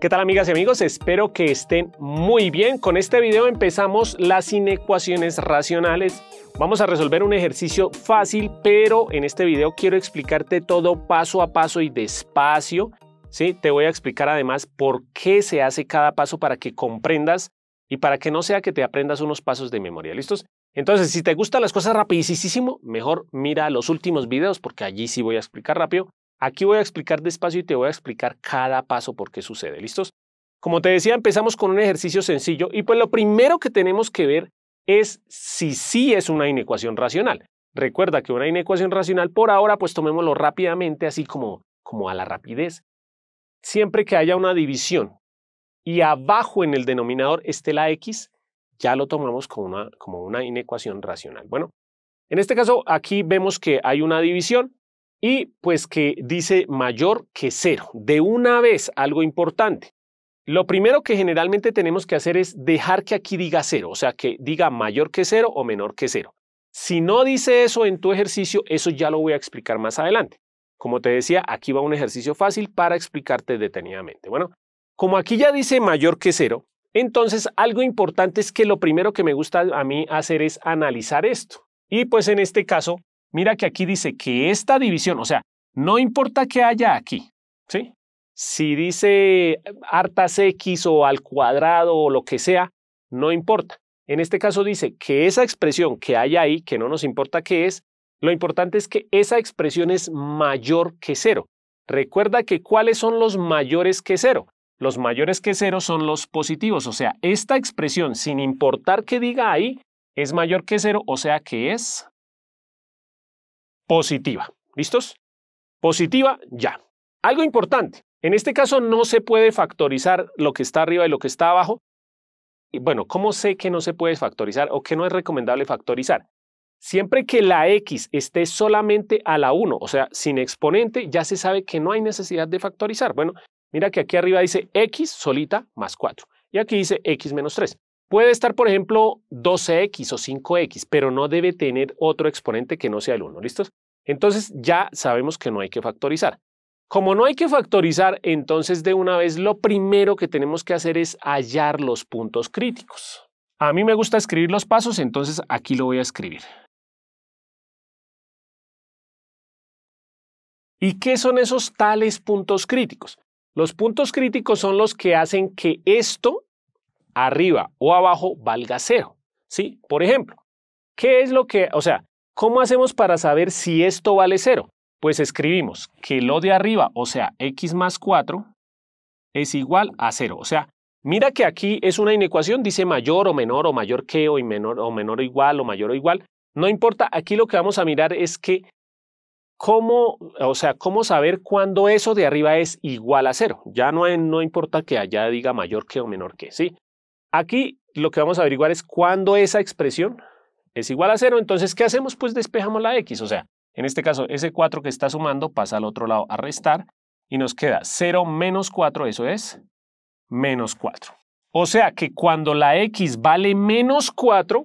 ¿Qué tal amigas y amigos? Espero que estén muy bien. Con este video empezamos las inecuaciones racionales. Vamos a resolver un ejercicio fácil, pero en este video quiero explicarte todo paso a paso y despacio. ¿sí? Te voy a explicar además por qué se hace cada paso para que comprendas y para que no sea que te aprendas unos pasos de memoria. ¿Listos? Entonces, si te gustan las cosas rapidísimo, mejor mira los últimos videos porque allí sí voy a explicar rápido. Aquí voy a explicar despacio y te voy a explicar cada paso por qué sucede. ¿Listos? Como te decía, empezamos con un ejercicio sencillo y pues lo primero que tenemos que ver es si sí es una inecuación racional. Recuerda que una inecuación racional, por ahora, pues tomémoslo rápidamente, así como, como a la rapidez. Siempre que haya una división y abajo en el denominador esté la x, ya lo tomamos como una, como una inecuación racional. Bueno, en este caso aquí vemos que hay una división, y pues que dice mayor que cero. De una vez, algo importante. Lo primero que generalmente tenemos que hacer es dejar que aquí diga cero, o sea, que diga mayor que cero o menor que cero. Si no dice eso en tu ejercicio, eso ya lo voy a explicar más adelante. Como te decía, aquí va un ejercicio fácil para explicarte detenidamente. Bueno, como aquí ya dice mayor que cero, entonces algo importante es que lo primero que me gusta a mí hacer es analizar esto. Y pues en este caso, Mira que aquí dice que esta división, o sea, no importa que haya aquí, ¿sí? Si dice hartas x o al cuadrado o lo que sea, no importa. En este caso dice que esa expresión que hay ahí, que no nos importa qué es, lo importante es que esa expresión es mayor que cero. Recuerda que cuáles son los mayores que cero. Los mayores que cero son los positivos, o sea, esta expresión, sin importar que diga ahí, es mayor que cero, o sea que es positiva. ¿Listos? Positiva ya. Algo importante. En este caso no se puede factorizar lo que está arriba y lo que está abajo. Y bueno, ¿cómo sé que no se puede factorizar o que no es recomendable factorizar? Siempre que la x esté solamente a la 1, o sea, sin exponente, ya se sabe que no hay necesidad de factorizar. Bueno, mira que aquí arriba dice x solita más 4 y aquí dice x menos 3. Puede estar, por ejemplo, 12x o 5x, pero no debe tener otro exponente que no sea el 1, ¿listos? Entonces ya sabemos que no hay que factorizar. Como no hay que factorizar, entonces de una vez lo primero que tenemos que hacer es hallar los puntos críticos. A mí me gusta escribir los pasos, entonces aquí lo voy a escribir. ¿Y qué son esos tales puntos críticos? Los puntos críticos son los que hacen que esto arriba o abajo valga cero. ¿Sí? Por ejemplo, ¿qué es lo que, o sea, cómo hacemos para saber si esto vale cero? Pues escribimos que lo de arriba, o sea, x más 4, es igual a cero. O sea, mira que aquí es una inecuación, dice mayor o menor o mayor que o, menor, o menor o igual o mayor o igual. No importa, aquí lo que vamos a mirar es que cómo, o sea, cómo saber cuándo eso de arriba es igual a cero. Ya no, no importa que allá diga mayor que o menor que, ¿sí? Aquí lo que vamos a averiguar es cuándo esa expresión es igual a cero. Entonces, ¿qué hacemos? Pues despejamos la x. O sea, en este caso, ese 4 que está sumando pasa al otro lado a restar y nos queda 0 menos 4, eso es menos 4. O sea que cuando la x vale menos 4,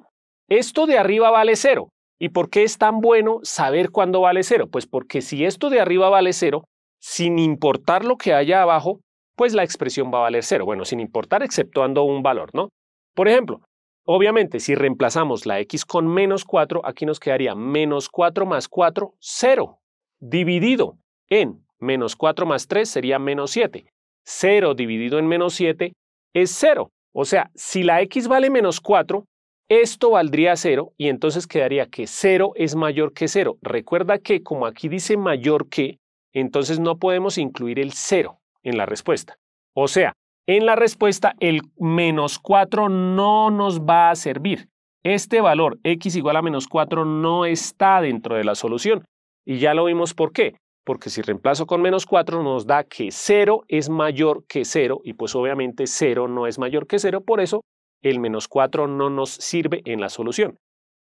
esto de arriba vale 0. ¿Y por qué es tan bueno saber cuándo vale 0? Pues porque si esto de arriba vale 0, sin importar lo que haya abajo, pues la expresión va a valer 0, Bueno, sin importar, exceptuando un valor, ¿no? Por ejemplo, obviamente, si reemplazamos la x con menos 4, aquí nos quedaría menos 4 más 4, 0, dividido en menos 4 más 3 sería menos 7. 0 dividido en menos 7 es 0. O sea, si la x vale menos 4, esto valdría 0 y entonces quedaría que 0 es mayor que 0. Recuerda que como aquí dice mayor que, entonces no podemos incluir el 0 en la respuesta. O sea, en la respuesta el menos 4 no nos va a servir. Este valor x igual a menos 4 no está dentro de la solución. Y ya lo vimos por qué. Porque si reemplazo con menos 4 nos da que 0 es mayor que 0 y pues obviamente 0 no es mayor que 0, por eso el menos 4 no nos sirve en la solución.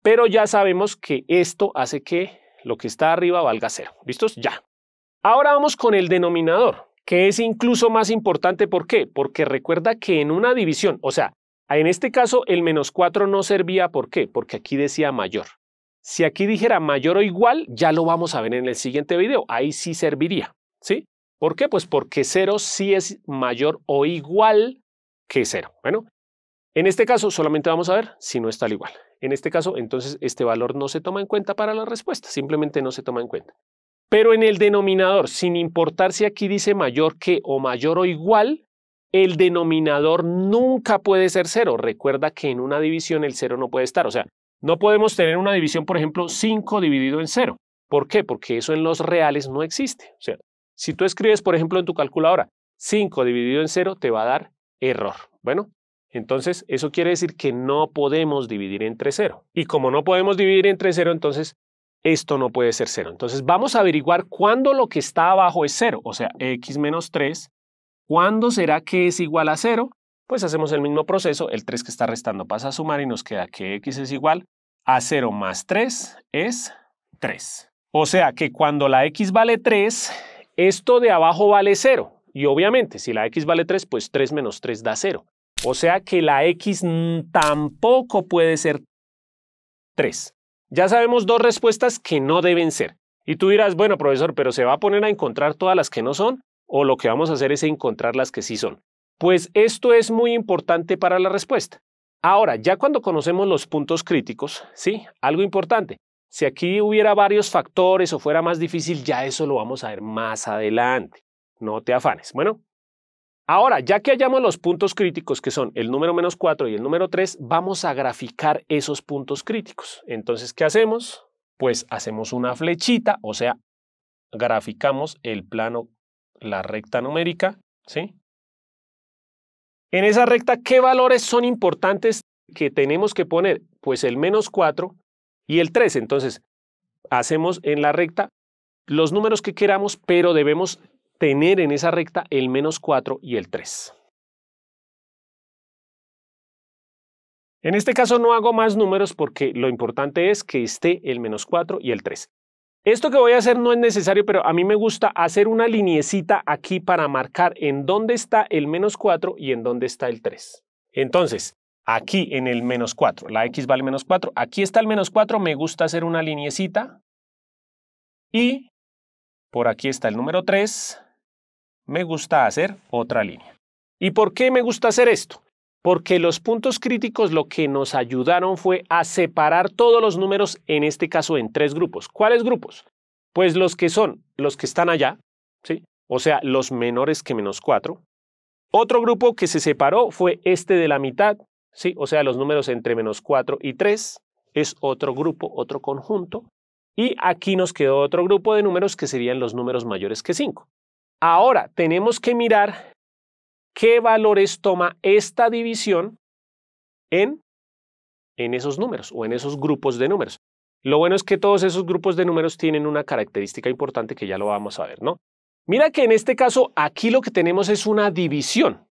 Pero ya sabemos que esto hace que lo que está arriba valga 0. ¿Listos? Ya. Ahora vamos con el denominador que es incluso más importante. ¿Por qué? Porque recuerda que en una división, o sea, en este caso el menos 4 no servía. ¿Por qué? Porque aquí decía mayor. Si aquí dijera mayor o igual, ya lo vamos a ver en el siguiente video. Ahí sí serviría. ¿Sí? ¿Por qué? Pues porque 0 sí es mayor o igual que 0. Bueno, en este caso solamente vamos a ver si no está al igual. En este caso, entonces, este valor no se toma en cuenta para la respuesta, simplemente no se toma en cuenta. Pero en el denominador, sin importar si aquí dice mayor que o mayor o igual, el denominador nunca puede ser cero. Recuerda que en una división el cero no puede estar. O sea, no podemos tener una división, por ejemplo, 5 dividido en cero. ¿Por qué? Porque eso en los reales no existe. O sea, si tú escribes, por ejemplo, en tu calculadora 5 dividido en cero, te va a dar error. Bueno, entonces eso quiere decir que no podemos dividir entre cero. Y como no podemos dividir entre cero, entonces esto no puede ser cero. Entonces vamos a averiguar cuándo lo que está abajo es cero, o sea, x menos 3. ¿Cuándo será que es igual a cero? Pues hacemos el mismo proceso, el 3 que está restando pasa a sumar y nos queda que x es igual a 0 más 3 es 3. O sea que cuando la x vale 3, esto de abajo vale 0. Y obviamente, si la x vale 3, pues 3 menos 3 da 0. O sea que la x tampoco puede ser 3. Ya sabemos dos respuestas que no deben ser. Y tú dirás, bueno, profesor, pero ¿se va a poner a encontrar todas las que no son? ¿O lo que vamos a hacer es encontrar las que sí son? Pues esto es muy importante para la respuesta. Ahora, ya cuando conocemos los puntos críticos, sí, algo importante. Si aquí hubiera varios factores o fuera más difícil, ya eso lo vamos a ver más adelante. No te afanes. Bueno, Ahora, ya que hallamos los puntos críticos, que son el número menos 4 y el número 3, vamos a graficar esos puntos críticos. Entonces, ¿qué hacemos? Pues hacemos una flechita, o sea, graficamos el plano, la recta numérica, ¿sí? En esa recta, ¿qué valores son importantes que tenemos que poner? Pues el menos 4 y el 3. Entonces, hacemos en la recta los números que queramos, pero debemos tener en esa recta el menos 4 y el 3. En este caso no hago más números porque lo importante es que esté el menos 4 y el 3. Esto que voy a hacer no es necesario, pero a mí me gusta hacer una liniecita aquí para marcar en dónde está el menos 4 y en dónde está el 3. Entonces, aquí en el menos 4, la x vale menos 4, aquí está el menos 4, me gusta hacer una liniecita. Y por aquí está el número 3, me gusta hacer otra línea. ¿Y por qué me gusta hacer esto? Porque los puntos críticos lo que nos ayudaron fue a separar todos los números, en este caso en tres grupos. ¿Cuáles grupos? Pues los que son los que están allá, ¿sí? o sea, los menores que menos 4. Otro grupo que se separó fue este de la mitad, ¿sí? o sea, los números entre menos 4 y 3. Es otro grupo, otro conjunto. Y aquí nos quedó otro grupo de números que serían los números mayores que 5. Ahora tenemos que mirar qué valores toma esta división en, esos números o en esos grupos de números. Lo bueno es que todos esos grupos de números tienen una característica importante que ya lo vamos a ver, ¿no? Mira que en este caso aquí lo que tenemos es una división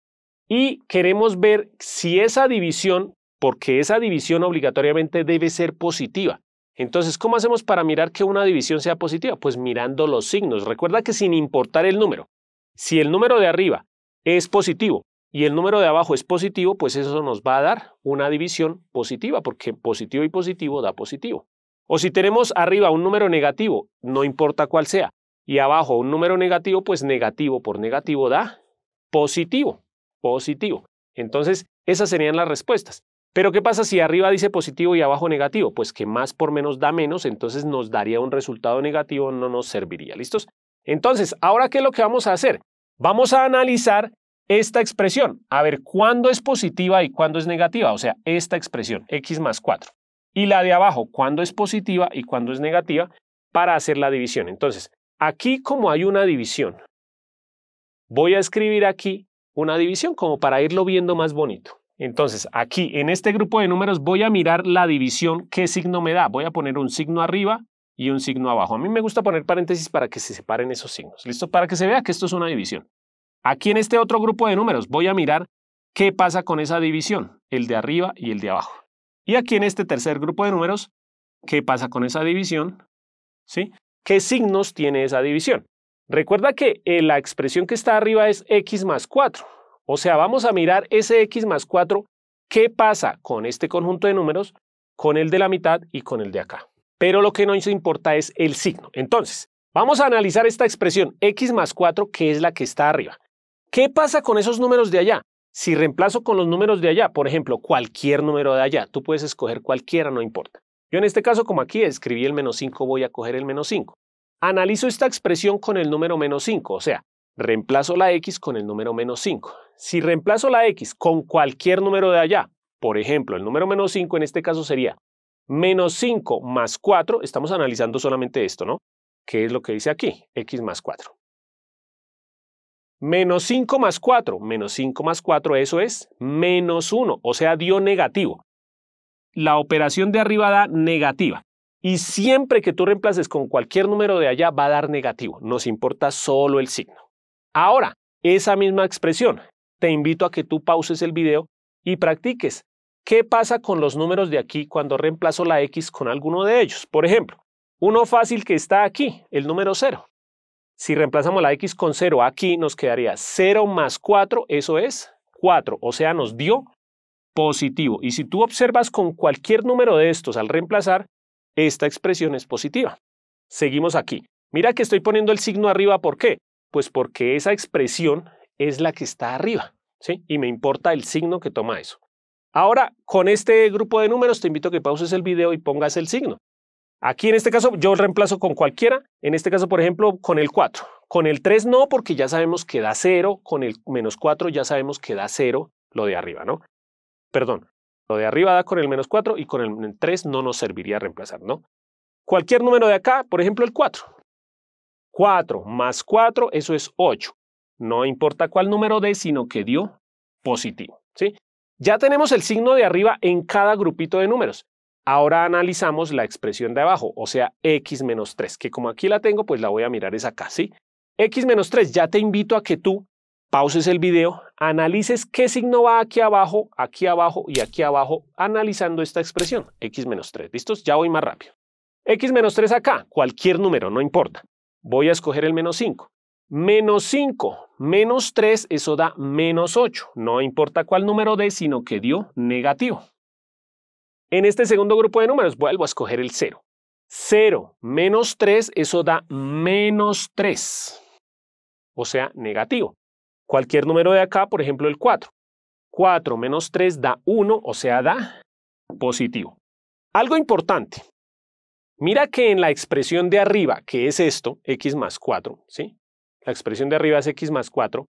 y queremos ver si esa división, porque esa división obligatoriamente debe ser positiva. Entonces, ¿cómo hacemos para mirar que una división sea positiva? Pues mirando los signos. Recuerda que sin importar el número, si el número de arriba es positivo y el número de abajo es positivo, pues eso nos va a dar una división positiva, porque positivo y positivo da positivo. O si tenemos arriba un número negativo, no importa cuál sea, y abajo un número negativo, pues negativo por negativo da positivo, positivo. Entonces, esas serían las respuestas. Pero ¿qué pasa si arriba dice positivo y abajo negativo? Pues que más por menos da menos, entonces nos daría un resultado negativo, no nos serviría. ¿Listos? Entonces, ¿ahora qué es lo que vamos a hacer? Vamos a analizar esta expresión, a ver cuándo es positiva y cuándo es negativa, o sea, esta expresión, x más 4. Y la de abajo, cuándo es positiva y cuándo es negativa, para hacer la división. Entonces, aquí como hay una división, voy a escribir aquí una división como para irlo viendo más bonito. Entonces, aquí en este grupo de números voy a mirar la división, qué signo me da. Voy a poner un signo arriba y un signo abajo. A mí me gusta poner paréntesis para que se separen esos signos. ¿Listo? Para que se vea que esto es una división. Aquí en este otro grupo de números voy a mirar qué pasa con esa división, el de arriba y el de abajo. Y aquí en este tercer grupo de números, qué pasa con esa división, ¿sí? ¿Qué signos tiene esa división? Recuerda que eh, la expresión que está arriba es x más 4. O sea, vamos a mirar ese x más 4, qué pasa con este conjunto de números, con el de la mitad y con el de acá. Pero lo que nos importa es el signo. Entonces, vamos a analizar esta expresión x más 4, que es la que está arriba. ¿Qué pasa con esos números de allá? Si reemplazo con los números de allá, por ejemplo, cualquier número de allá, tú puedes escoger cualquiera, no importa. Yo en este caso, como aquí escribí el menos 5, voy a coger el menos 5. Analizo esta expresión con el número menos 5, o sea, reemplazo la x con el número menos 5 si reemplazo la x con cualquier número de allá, por ejemplo, el número menos 5 en este caso sería menos 5 más 4, estamos analizando solamente esto, ¿no? ¿Qué es lo que dice aquí? x más 4. Menos 5 más 4, menos 5 más 4, eso es menos 1, o sea, dio negativo. La operación de arriba da negativa. Y siempre que tú reemplaces con cualquier número de allá va a dar negativo, nos importa solo el signo. Ahora, esa misma expresión te invito a que tú pauses el video y practiques. ¿Qué pasa con los números de aquí cuando reemplazo la X con alguno de ellos? Por ejemplo, uno fácil que está aquí, el número 0. Si reemplazamos la X con 0 aquí, nos quedaría 0 más 4, eso es 4, o sea, nos dio positivo. Y si tú observas con cualquier número de estos al reemplazar, esta expresión es positiva. Seguimos aquí. Mira que estoy poniendo el signo arriba, ¿por qué? Pues porque esa expresión es la que está arriba, ¿sí? Y me importa el signo que toma eso. Ahora, con este grupo de números, te invito a que pauses el video y pongas el signo. Aquí en este caso yo reemplazo con cualquiera, en este caso por ejemplo con el 4. Con el 3 no, porque ya sabemos que da 0, con el menos 4 ya sabemos que da 0 lo de arriba, ¿no? Perdón, lo de arriba da con el menos 4 y con el 3 no nos serviría reemplazar, ¿no? Cualquier número de acá, por ejemplo el 4. 4 más 4, eso es 8 no importa cuál número de, sino que dio positivo. ¿sí? Ya tenemos el signo de arriba en cada grupito de números. Ahora analizamos la expresión de abajo, o sea, x menos 3, que como aquí la tengo, pues la voy a mirar esa acá, ¿sí? x menos 3, ya te invito a que tú pauses el video, analices qué signo va aquí abajo, aquí abajo y aquí abajo, analizando esta expresión, x menos 3. ¿Listos? Ya voy más rápido. x menos 3 acá, cualquier número, no importa. Voy a escoger el menos 5 menos 5 menos 3, eso da menos 8. No importa cuál número dé, sino que dio negativo. En este segundo grupo de números vuelvo a escoger el 0. 0 menos 3, eso da menos 3. O sea, negativo. Cualquier número de acá, por ejemplo el 4. 4 menos 3 da 1, o sea, da positivo. Algo importante. Mira que en la expresión de arriba, que es esto, x más 4, ¿sí? la expresión de arriba es x más 4,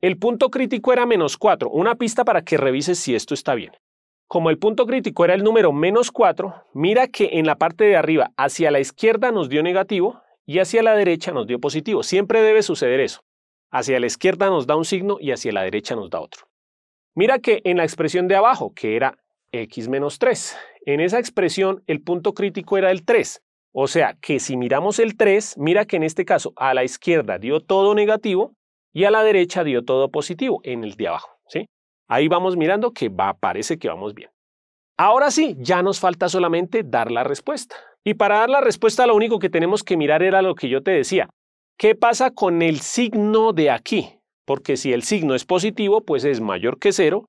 el punto crítico era menos 4, una pista para que revises si esto está bien. Como el punto crítico era el número menos 4, mira que en la parte de arriba hacia la izquierda nos dio negativo y hacia la derecha nos dio positivo. Siempre debe suceder eso. Hacia la izquierda nos da un signo y hacia la derecha nos da otro. Mira que en la expresión de abajo, que era x menos 3, en esa expresión el punto crítico era el 3, o sea que si miramos el 3, mira que en este caso a la izquierda dio todo negativo y a la derecha dio todo positivo en el de abajo. ¿sí? Ahí vamos mirando que va, parece que vamos bien. Ahora sí, ya nos falta solamente dar la respuesta. Y para dar la respuesta lo único que tenemos que mirar era lo que yo te decía. ¿Qué pasa con el signo de aquí? Porque si el signo es positivo, pues es mayor que 0,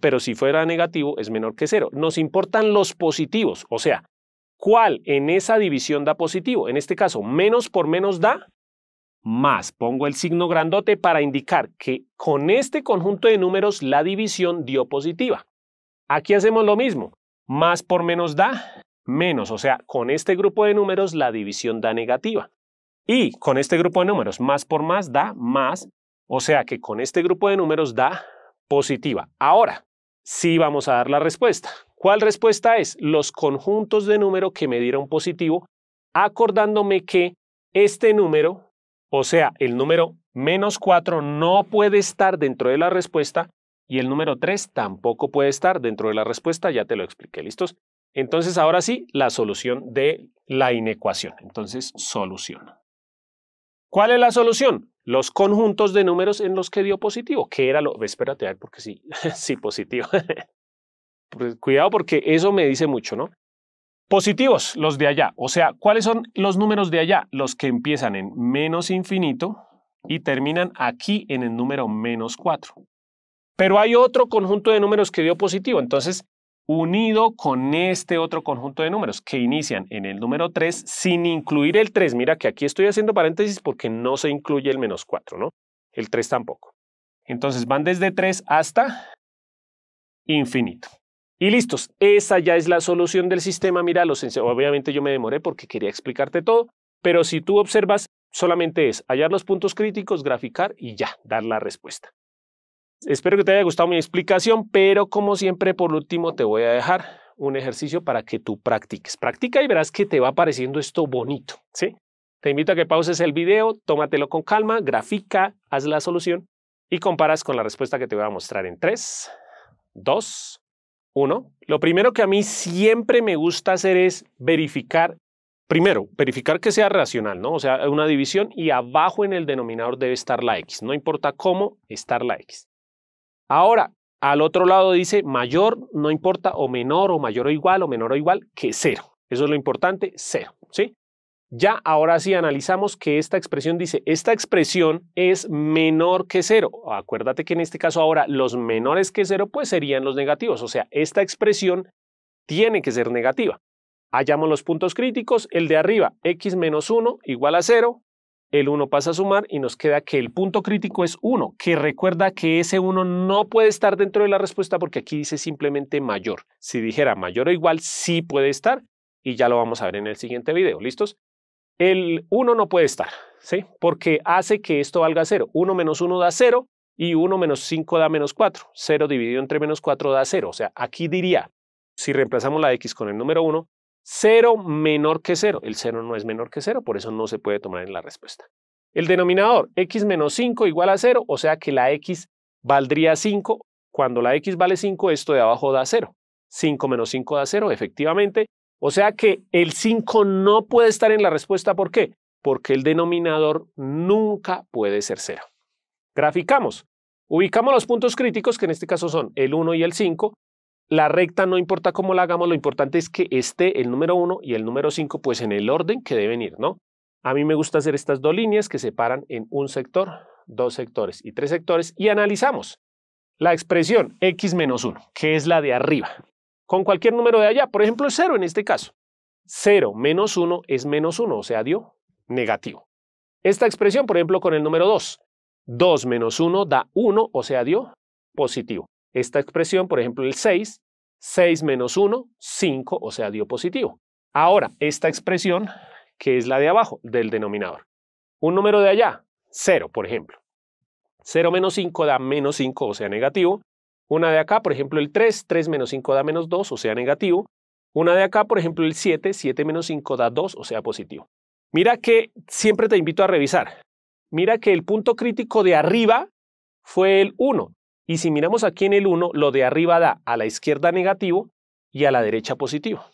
pero si fuera negativo es menor que cero. Nos importan los positivos, o sea, ¿Cuál en esa división da positivo? En este caso, menos por menos da más. Pongo el signo grandote para indicar que con este conjunto de números la división dio positiva. Aquí hacemos lo mismo. Más por menos da menos. O sea, con este grupo de números la división da negativa. Y con este grupo de números más por más da más. O sea que con este grupo de números da positiva. Ahora, sí vamos a dar la respuesta. ¿Cuál respuesta es? Los conjuntos de números que me dieron positivo, acordándome que este número, o sea, el número menos 4 no puede estar dentro de la respuesta y el número 3 tampoco puede estar dentro de la respuesta, ya te lo expliqué, ¿listos? Entonces, ahora sí, la solución de la inecuación. Entonces, solución. ¿Cuál es la solución? Los conjuntos de números en los que dio positivo, que era lo... Espérate, porque sí, sí, positivo. Cuidado porque eso me dice mucho, ¿no? Positivos, los de allá. O sea, ¿cuáles son los números de allá? Los que empiezan en menos infinito y terminan aquí en el número menos 4. Pero hay otro conjunto de números que dio positivo. Entonces, unido con este otro conjunto de números que inician en el número 3 sin incluir el 3. Mira que aquí estoy haciendo paréntesis porque no se incluye el menos 4, ¿no? El 3 tampoco. Entonces van desde 3 hasta infinito. Y listos, esa ya es la solución del sistema. Mira, obviamente yo me demoré porque quería explicarte todo, pero si tú observas, solamente es hallar los puntos críticos, graficar y ya, dar la respuesta. Espero que te haya gustado mi explicación, pero como siempre, por último te voy a dejar un ejercicio para que tú practiques. Practica y verás que te va pareciendo esto bonito, ¿sí? Te invito a que pauses el video, tómatelo con calma, grafica, haz la solución y comparas con la respuesta que te voy a mostrar en 3, 2, uno, lo primero que a mí siempre me gusta hacer es verificar, primero, verificar que sea racional, ¿no? O sea, una división y abajo en el denominador debe estar la X, no importa cómo, estar la X. Ahora, al otro lado dice mayor, no importa, o menor, o mayor o igual, o menor o igual, que cero. Eso es lo importante, cero, ¿sí? Ya ahora sí analizamos que esta expresión dice, esta expresión es menor que cero. Acuérdate que en este caso ahora los menores que 0 pues serían los negativos. O sea, esta expresión tiene que ser negativa. Hallamos los puntos críticos. El de arriba, x menos 1 igual a 0. El 1 pasa a sumar y nos queda que el punto crítico es 1, que recuerda que ese 1 no puede estar dentro de la respuesta porque aquí dice simplemente mayor. Si dijera mayor o igual, sí puede estar y ya lo vamos a ver en el siguiente video. ¿Listos? El 1 no puede estar, ¿sí? Porque hace que esto valga 0. 1 menos 1 da 0 y 1 menos 5 da menos 4. 0 dividido entre menos 4 da 0. O sea, aquí diría, si reemplazamos la x con el número 1, 0 menor que 0. El 0 no es menor que 0, por eso no se puede tomar en la respuesta. El denominador, x menos 5 igual a 0, o sea que la x valdría 5. Cuando la x vale 5, esto de abajo da 0. 5 menos 5 da 0, efectivamente, o sea que el 5 no puede estar en la respuesta. ¿Por qué? Porque el denominador nunca puede ser cero. Graficamos. Ubicamos los puntos críticos, que en este caso son el 1 y el 5. La recta no importa cómo la hagamos, lo importante es que esté el número 1 y el número 5 pues en el orden que deben ir, ¿no? A mí me gusta hacer estas dos líneas que separan en un sector, dos sectores y tres sectores y analizamos la expresión x menos 1, que es la de arriba con cualquier número de allá, por ejemplo el 0 en este caso. 0 menos 1 es menos 1, o sea, dio negativo. Esta expresión, por ejemplo, con el número 2. 2 menos 1 da 1, o sea, dio positivo. Esta expresión, por ejemplo, el 6. 6 menos 1, 5, o sea, dio positivo. Ahora, esta expresión, que es la de abajo, del denominador. Un número de allá, 0, por ejemplo. 0 menos 5 da menos 5, o sea, negativo. Una de acá, por ejemplo, el 3, 3 menos 5 da menos 2, o sea, negativo. Una de acá, por ejemplo, el 7, 7 menos 5 da 2, o sea, positivo. Mira que siempre te invito a revisar. Mira que el punto crítico de arriba fue el 1. Y si miramos aquí en el 1, lo de arriba da a la izquierda negativo y a la derecha positivo.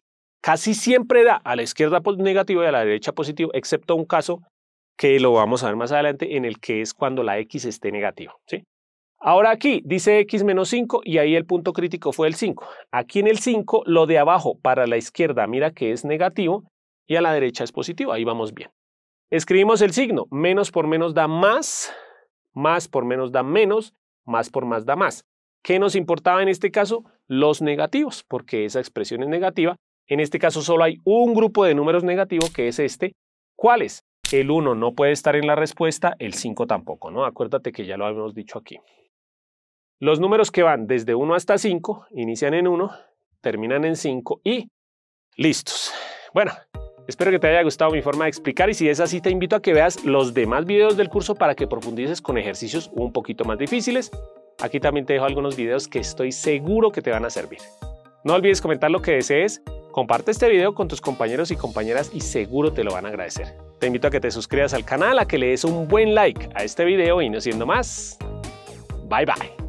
Casi siempre da a la izquierda negativo y a la derecha positivo, excepto un caso que lo vamos a ver más adelante en el que es cuando la X esté negativa. ¿sí? Ahora aquí dice x menos 5 y ahí el punto crítico fue el 5. Aquí en el 5 lo de abajo para la izquierda mira que es negativo y a la derecha es positivo, ahí vamos bien. Escribimos el signo, menos por menos da más, más por menos da menos, más por más da más. ¿Qué nos importaba en este caso? Los negativos, porque esa expresión es negativa. En este caso solo hay un grupo de números negativos que es este. ¿Cuáles? El 1 no puede estar en la respuesta, el 5 tampoco, ¿no? Acuérdate que ya lo habíamos dicho aquí. Los números que van desde 1 hasta 5 inician en 1, terminan en 5 y listos. Bueno, espero que te haya gustado mi forma de explicar y si es así te invito a que veas los demás videos del curso para que profundices con ejercicios un poquito más difíciles. Aquí también te dejo algunos videos que estoy seguro que te van a servir. No olvides comentar lo que desees, comparte este video con tus compañeros y compañeras y seguro te lo van a agradecer. Te invito a que te suscribas al canal, a que le des un buen like a este video y no siendo más, bye bye.